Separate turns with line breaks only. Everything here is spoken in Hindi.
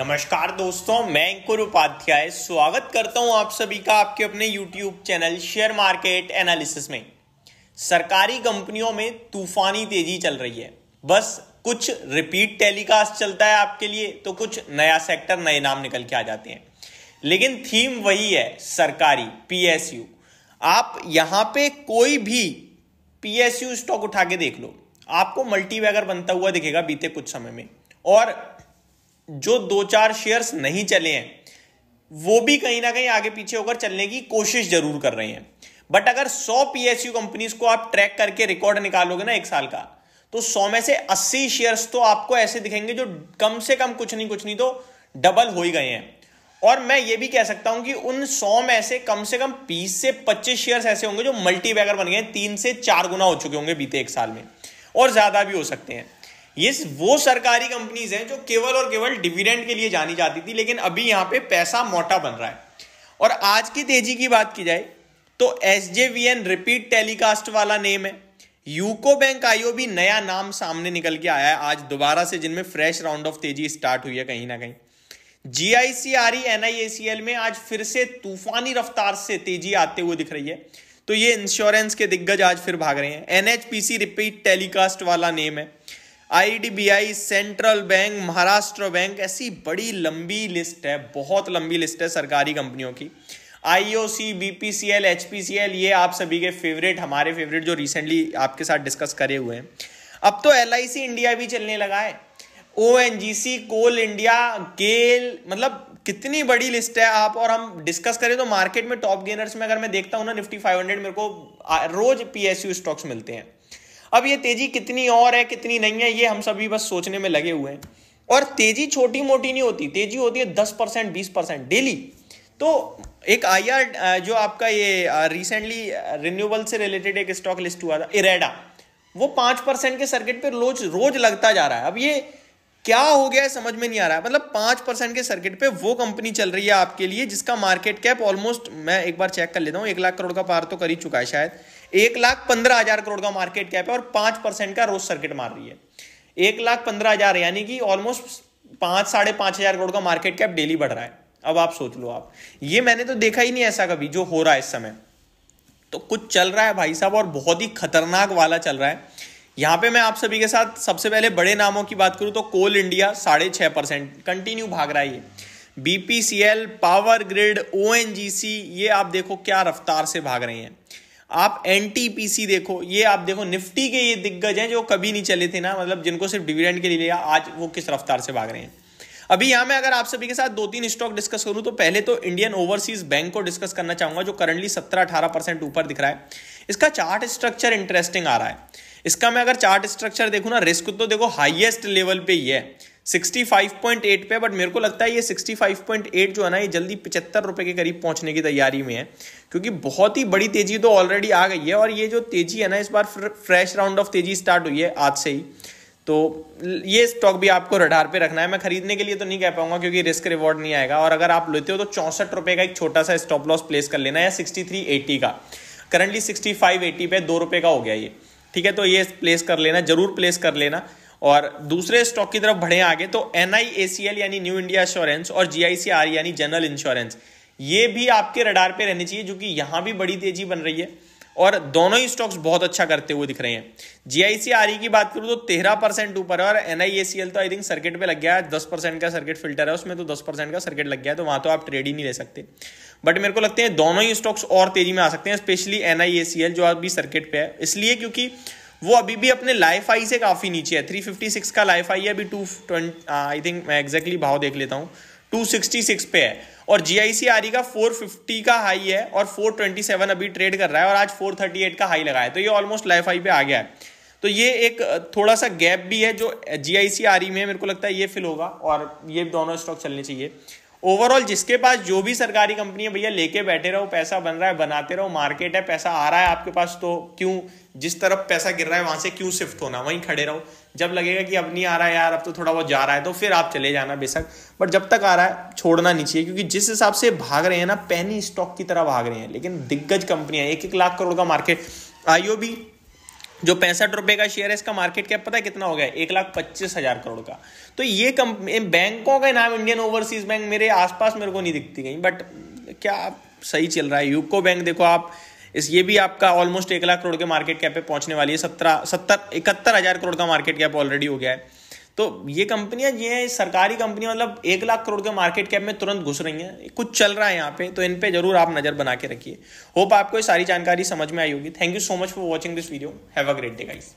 नमस्कार दोस्तों मैं अंकुर उपाध्याय स्वागत करता हूं आप सभी का आपके अपने YouTube channel share market analysis में सरकारी कंपनियों में तूफानी तेजी चल रही है बस कुछ रिपीट टेलीकास्ट चलता है आपके लिए तो कुछ नया सेक्टर नए नाम निकल के आ जाते हैं लेकिन थीम वही है सरकारी पीएसयू आप यहां पे कोई भी पीएसयू स्टॉक उठा के देख लो आपको मल्टीवैगर बनता हुआ दिखेगा बीते कुछ समय में और जो दो चार शेयर्स नहीं चले हैं वो भी कहीं ना कहीं आगे पीछे होकर चलने की कोशिश जरूर कर रहे हैं बट अगर 100 पीएसयू कंपनीज को आप ट्रैक करके रिकॉर्ड निकालोगे ना एक साल का तो 100 में से 80 शेयर्स तो आपको ऐसे दिखेंगे जो कम से कम कुछ नहीं कुछ नहीं तो डबल हो ही गए हैं और मैं ये भी कह सकता हूं कि उन 100 में से कम से कम 20 से 25 शेयर्स ऐसे होंगे जो मल्टी बन गए तीन से चार गुना हो चुके होंगे बीते एक साल में और ज्यादा भी हो सकते हैं ये वो सरकारी कंपनीज हैं जो केवल और केवल डिविडेंड के लिए जानी जाती थी लेकिन अभी यहाँ पे पैसा मोटा बन रहा है और आज की तेजी की बात की जाए तो एस रिपीट टेलीकास्ट वाला नेम है यूको बैंक आईओ भी नया नाम सामने निकल के आया है आज दोबारा से जिनमें फ्रेश राउंड ऑफ तेजी स्टार्ट हुई है कहीं ना कहीं जी आई सी आर में आज फिर से तूफानी रफ्तार से तेजी आते हुए दिख रही है तो ये इंश्योरेंस के दिग्गज आज फिर भाग रहे हैं एन एच रिपीट टेलीकास्ट वाला नेम है IDBI central bank Maharashtra bank ऐसी बड़ी लंबी लिस्ट है बहुत लंबी लिस्ट है सरकारी कंपनियों की आईओसी बीपीसीएल एचपीसीएल ये आप सभी के फेवरेट हमारे फेवरेट जो रिसेंटली आपके साथ डिस्कस करे हुए हैं अब तो एल इंडिया भी चलने लगा है ओ कोल इंडिया गेल मतलब कितनी बड़ी लिस्ट है आप और हम डिस्कस करें तो मार्केट में टॉप गेनर्स में अगर मैं देखता हूँ ना निफ्टी 500 मेरे को रोज पीएसयू स्टॉक्स मिलते हैं अब ये तेजी कितनी और है कितनी नहीं है ये हम सभी बस सोचने में लगे हुए हैं और तेजी छोटी मोटी नहीं होती तेजी होती है दस परसेंट बीस परसेंट डेली तो एक आई जो आपका ये रिसेंटली रिन्यूबल से रिलेटेड एक स्टॉक लिस्ट हुआ था इरेडा वो पांच परसेंट के सर्किट पे रोज रोज लगता जा रहा है अब ये क्या हो गया है समझ में नहीं आ रहा है मतलब पांच परसेंट के सर्किट पे वो कंपनी चल रही है आपके लिए जिसका मार्केट कैप ऑलमोस्ट मैं एक बार चेक कर लेता हूँ एक लाख करोड़ का पार तो कर ही चुका है शायद एक लाख पंद्रह हजार करोड़ का मार्केट कैप है और पांच परसेंट का रोज सर्किट मार रही है एक लाख पंद्रह हजार यानी कि ऑलमोस्ट पांच साढ़े पांच हजार करोड़ का मार्केट कैप डेली बढ़ रहा है अब आप सोच लो आप ये मैंने तो देखा ही नहीं ऐसा कभी जो हो रहा है इस समय तो कुछ चल रहा है भाई साहब और बहुत ही खतरनाक वाला चल रहा है यहां पे मैं आप सभी के साथ सबसे पहले बड़े नामों की बात करूं तो कोल इंडिया साढ़े छह परसेंट कंटिन्यू भाग रहा है ये बीपीसीएल पावर ग्रिड ओ ये आप देखो क्या रफ्तार से भाग रहे हैं आप एन देखो ये आप देखो निफ्टी के ये दिग्गज हैं जो कभी नहीं चले थे ना मतलब जिनको सिर्फ डिविडेंड के लिए लिया आज वो किस रफ्तार से भाग रहे हैं अभी यहां मैं अगर आप सभी के साथ दो तीन स्टॉक डिस्कस करूं तो पहले तो इंडियन ओवरसीज बैंक को डिस्कस करना चाहूंगा जो करंटली सत्रह अठारह परसेंट ऊपर दिख रहा है इसका चार्ट स्ट्रक्चर इंटरेस्टिंग आ रहा है इसका मैं अगर चार्ट स्ट्रक्चर देखू ना रिस्क तो देखो हाइएस्ट लेवल पे ही है 65.8 पे बट मेरे को लगता है ये 65.8 जो है ना ये जल्दी पिचहत्तर रुपए के करीब पहुंचने की तैयारी में है क्योंकि बहुत ही बड़ी तेजी तो ऑलरेडी आ गई है और ये जो तेजी है ना इस बार फ्रेश राउंड ऑफ तेजी स्टार्ट हुई है आज से ही तो ये स्टॉक भी आपको रडार पे रखना है मैं खरीदने के लिए तो नहीं कह पाऊंगा क्योंकि रिस्क रिवॉर्ड नहीं आएगा और अगर आप लेते हो तो चौंसठ रुपए का एक छोटा सा स्टॉप लॉस प्लेस कर लेना है सिक्सटी थ्री एटी का करंटली सिक्सटी फाइव एटी पे दो रुपए का हो गया ये ठीक है तो ये प्लेस कर लेना जरूर प्लेस कर लेना और दूसरे स्टॉक की तरफ बढ़े आगे तो एन यानी न्यू इंडिया इंश्योरेंस और जी यानी जनरल इंश्योरेंस ये भी आपके रडार पे रहने चाहिए जो कि यहां भी बड़ी तेजी बन रही है और दोनों ही स्टॉक्स बहुत अच्छा करते हुए दिख रहे हैं जीआईसीआरई e की बात करूं तो तेरह परसेंट ऊपर है और एनआईएसीएल तो आई थिंक सर्किट पे लग गया है दस परसेंट का सर्किट फिल्टर है उसमें तो दस परसेंट का सर्किट लग गया है तो वहां तो आप ट्रेड ही नहीं ले सकते बट मेरे को लगते हैं दोनों ही स्टॉक्स और तेजी में आ सकते हैं स्पेशली एनआईएसीएल जो अभी सर्किट पे है इसलिए क्योंकि वो अभी भी अपने लाइफ आई से काफ़ी नीचे है थ्री फिफ्टी सिक्स का लाइफ आई है अभी टू आई थिंक मैं एग्जैक्टली भाव देख लेता हूँ टू सिक्सटी सिक्स पे है और जी आई सी आ रही का फोर फिफ्टी का हाई है और फोर ट्वेंटी सेवन अभी ट्रेड कर रहा है और आज फोर थर्टी एट का हाई लगा है तो ये ऑलमोस्ट लाइफ आई पे आ गया है तो ये एक थोड़ा सा गैप भी है जो जी आई सी आ रही में मेरे को लगता है ये फिल होगा और ये दोनों स्टॉक चलने चाहिए ओवरऑल जिसके पास जो भी सरकारी कंपनी है भैया लेके बैठे रहो पैसा बन रहा है बनाते रहो मार्केट है पैसा आ रहा है आपके पास तो क्यों जिस तरफ पैसा गिर रहा है वहां से क्यों शिफ्ट होना वहीं खड़े रहो जब लगेगा कि अब नहीं आ रहा है यार अब तो थोड़ा बहुत जा रहा है तो फिर आप चले जाना बेशक बट जब तक आ रहा है छोड़ना नहीं चाहिए क्योंकि जिस हिसाब से भाग रहे हैं ना पैनी स्टॉक की तरह भाग रहे हैं लेकिन दिग्गज कंपनियां एक एक लाख करोड़ का मार्केट भी जो पैंसठ रुपए का शेयर है इसका मार्केट कैप पता है कितना हो गया एक लाख पच्चीस हजार करोड़ का तो ये कम बैंकों का नाम इंडियन ओवरसीज बैंक मेरे आसपास मेरे को नहीं दिखती गई बट क्या सही चल रहा है यूको बैंक देखो आप इस ये भी आपका ऑलमोस्ट एक लाख करोड़ के मार्केट कैप पे पहुंचने वाली है सत्रह सत्तर इकहत्तर हजार करोड़ का मार्केट कैप ऑलरेडी हो गया है तो ये कंपनियां ये हैं सरकारी कंपनियां मतलब एक लाख करोड़ के मार्केट कैप में तुरंत घुस रही हैं कुछ चल रहा है यहाँ पे तो इन पे जरूर आप नज़र बना के रखिए होप आपको ये सारी जानकारी समझ में आई होगी thank you so much for watching this video have a great day guys